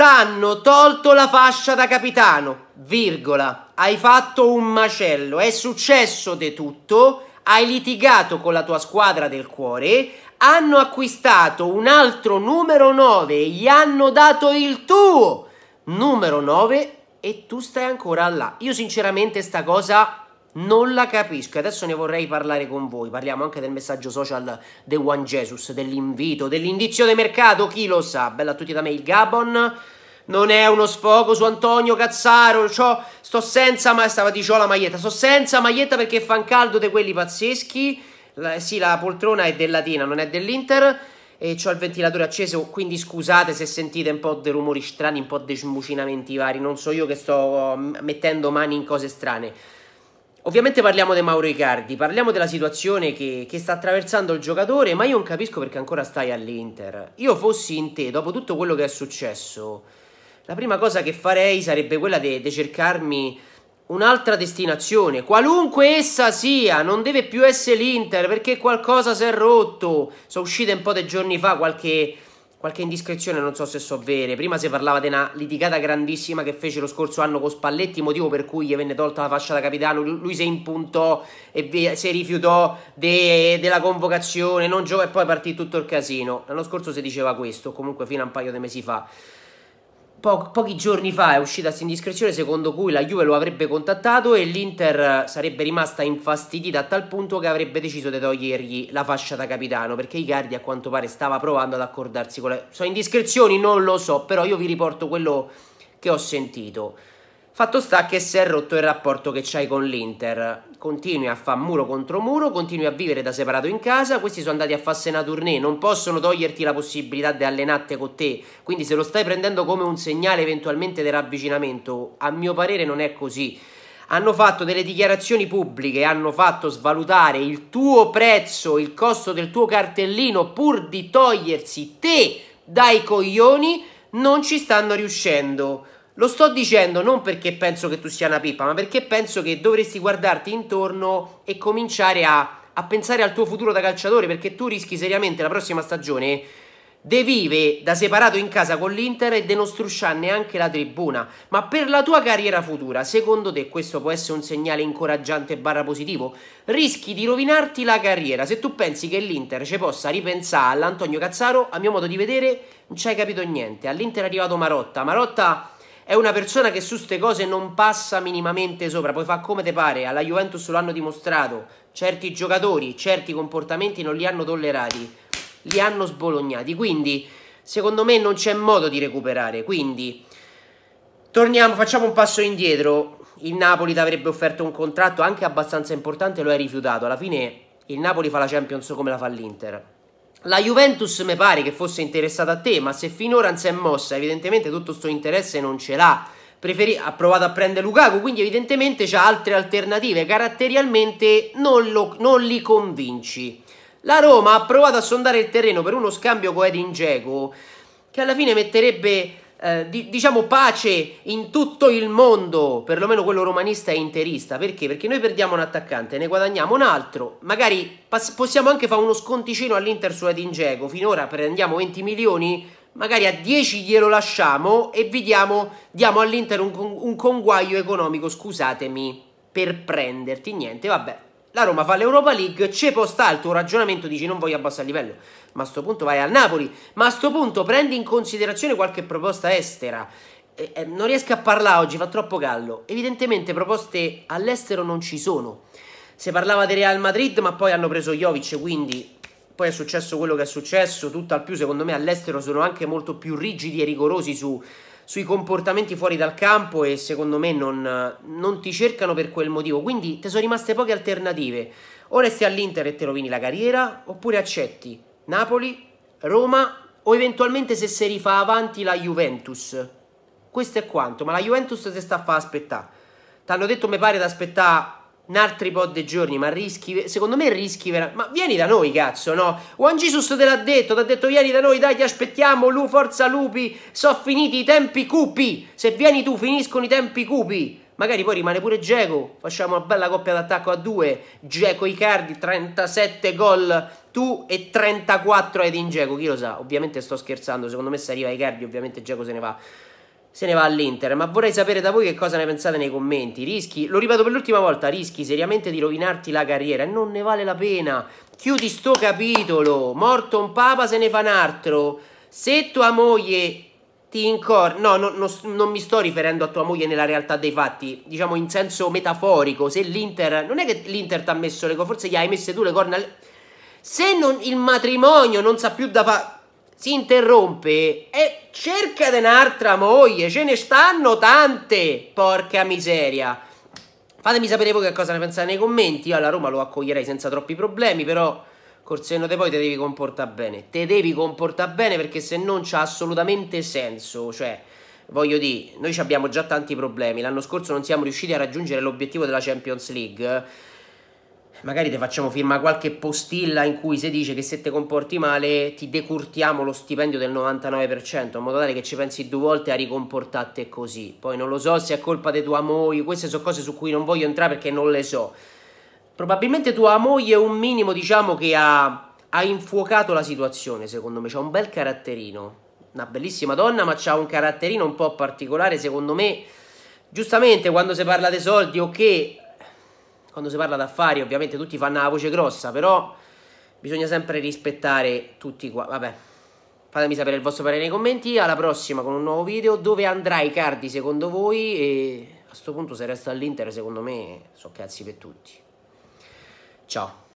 T'hanno tolto la fascia da capitano, virgola. Hai fatto un macello, è successo di tutto, hai litigato con la tua squadra del cuore, hanno acquistato un altro numero 9, gli hanno dato il tuo numero 9 e tu stai ancora là. Io sinceramente sta cosa non la capisco e adesso ne vorrei parlare con voi. Parliamo anche del messaggio social The One Jesus, dell'invito, dell'indizio di mercato, chi lo sa. Bella a tutti da me il Gabon. Non è uno sfogo su Antonio Cazzaro, C'ho, sto senza, ma stava di la maglietta, sto senza maglietta perché fa un caldo di quelli pazzeschi. La, sì, la poltrona è della Tina, non è dell'Inter e ho il ventilatore acceso, quindi scusate se sentite un po' dei rumori strani, un po' dei smucinamenti vari, non so io che sto mm, mettendo mani in cose strane. Ovviamente parliamo di Mauro Icardi, parliamo della situazione che, che, sta attraversando il giocatore, ma io non capisco perché ancora stai all'Inter. Io fossi in te, dopo tutto quello che è successo, la prima cosa che farei sarebbe quella di cercarmi un'altra destinazione, qualunque essa sia, non deve più essere l'Inter perché qualcosa si è rotto. Sono uscite un po' di giorni fa qualche qualche indiscrezione, non so se so vere. Prima si parlava di una litigata grandissima che fece lo scorso anno con Spalletti, motivo per cui gli venne tolta la fascia da capitano. Lui si impuntò e si rifiutò de, della convocazione, non giocò e poi partì tutto il casino. L'anno scorso si diceva questo, comunque fino a un paio di mesi fa po pochi giorni fa è uscita questa indiscrezione secondo cui la Juve lo avrebbe contattato e l'Inter sarebbe rimasta infastidita a tal punto che avrebbe deciso di togliergli la fascia da capitano perché Icardi a quanto pare stava provando ad accordarsi con le... Sono indiscrezioni? Non lo so, però io vi riporto quello che ho sentito. Fatto sta che si è rotto il rapporto che c'hai con l'Inter continui a fare muro contro muro, continui a vivere da separato in casa, questi sono andati a fare sena tournée, non possono toglierti la possibilità di allenarti con te, quindi se lo stai prendendo come un segnale eventualmente del ravvicinamento, a mio parere non è così. Hanno fatto delle dichiarazioni pubbliche, hanno fatto svalutare il tuo prezzo, il costo del tuo cartellino pur di togliersi te dai coglioni, non ci stanno riuscendo. Lo sto dicendo non perché penso che tu sia una pippa, ma perché penso che dovresti guardarti intorno e cominciare a, a pensare al tuo futuro da calciatore, perché tu rischi seriamente la prossima stagione De vive da separato in casa con l'Inter e de non strusciare neanche la tribuna. Ma per la tua carriera futura, secondo te questo può essere un segnale incoraggiante barra positivo? Rischi di rovinarti la carriera se tu pensi che l'Inter ci possa ripensare all'Antonio Cazzaro, a mio modo di vedere, non ci hai capito niente. All'Inter è arrivato Marotta. Marotta è una persona che su queste cose non passa minimamente sopra, poi fa come te pare, alla Juventus lo hanno dimostrato, certi giocatori, certi comportamenti non li hanno tollerati, li hanno sbolognati, quindi secondo me non c'è modo di recuperare, quindi torniamo, facciamo un passo indietro, il Napoli ti avrebbe offerto un contratto anche abbastanza importante, e lo hai rifiutato, alla fine il Napoli fa la Champions come la fa l'Inter, la Juventus mi pare che fosse interessata a te, ma se finora non si è mossa, evidentemente tutto questo interesse non ce l'ha. Preferi- ha provato a prendere Lukaku, quindi evidentemente c'ha altre alternative. Caratterialmente non, lo, non li convinci. La Roma ha provato a sondare il terreno per uno scambio con Edin Dzeko, che alla fine metterebbe eh, di, diciamo pace in tutto il mondo, perlomeno quello romanista e interista. Perché? Perché noi perdiamo un attaccante, ne guadagniamo un altro, magari pass- possiamo anche fare uno sconticino all'Inter su Edin finora prendiamo 20 milioni, magari a 10 glielo lasciamo e vi diamo, diamo all'Inter un, un conguaglio economico, scusatemi per prenderti, niente, vabbè, la Roma fa l'Europa League, c'è può sta il tuo ragionamento, dici non voglio abbassare il livello, ma a sto punto vai al Napoli, ma a sto punto prendi in considerazione qualche proposta estera. Eh, eh, non riesco a parlare oggi, fa troppo caldo. Evidentemente proposte all'estero non ci sono. Si parlava di Real Madrid, ma poi hanno preso Jovic, quindi poi è successo quello che è successo. Tutto al più, secondo me, all'estero sono anche molto più rigidi e rigorosi su sui comportamenti fuori dal campo e secondo me non, non ti cercano per quel motivo. Quindi ti sono rimaste poche alternative. O resti all'Inter e te rovini la carriera, oppure accetti Napoli, Roma o eventualmente se si rifà avanti la Juventus. Questo è quanto, ma la Juventus si sta a far aspettare. T'hanno detto mi pare di aspettare un altro po' di giorni, ma rischi, secondo me rischi veramente. Ma vieni da noi, cazzo, no? Juan Jesus te l'ha detto, ti ha detto vieni da noi, dai, ti aspettiamo, Lu, forza lupi, so finiti i tempi cupi, se vieni tu finiscono i tempi cupi. Magari poi rimane pure Geco, facciamo una bella coppia d'attacco a due, Geco Icardi, 37 gol tu e 34 Edin Geco, chi lo sa, ovviamente sto scherzando, secondo me se arriva Icardi ovviamente Geco se ne va se ne va all'Inter. Ma vorrei sapere da voi che cosa ne pensate nei commenti. Rischi, lo ripeto per l'ultima volta, rischi seriamente di rovinarti la carriera e non ne vale la pena. Chiudi sto capitolo. Morto un papa se ne fa un altro. Se tua moglie ti incor... No, no, no, non mi sto riferendo a tua moglie nella realtà dei fatti, diciamo in senso metaforico. Se l'Inter... Non è che l'Inter ti ha messo le corna, forse gli hai messe tu le corna... Se non, il matrimonio non sa più da fare si interrompe e cerca di un'altra moglie, ce ne stanno tante, porca miseria. Fatemi sapere voi che cosa ne pensate nei commenti, io alla Roma lo accoglierei senza troppi problemi, però col senno di poi te devi comportare bene. Te devi comportare bene perché se non c'ha assolutamente senso, cioè voglio dire, noi abbiamo già tanti problemi. L'anno scorso non siamo riusciti a raggiungere l'obiettivo della Champions League magari ti facciamo firma qualche postilla in cui si dice che se ti comporti male ti decurtiamo lo stipendio del 99%, in modo tale che ci pensi due volte a ricomportarti così. Poi non lo so se è colpa di tua moglie, queste sono cose su cui non voglio entrare perché non le so. Probabilmente tua moglie è un minimo, diciamo, che ha, ha infuocato la situazione, secondo me, c'ha un bel caratterino. Una bellissima donna, ma c'ha un caratterino un po' particolare, secondo me. Giustamente quando si parla dei soldi, ok, quando si parla d'affari ovviamente tutti fanno la voce grossa, però bisogna sempre rispettare tutti qua. Vabbè, fatemi sapere il vostro parere nei commenti, alla prossima con un nuovo video dove andrà i cardi secondo voi e a questo punto se resta all'Inter secondo me so cazzi per tutti. Ciao.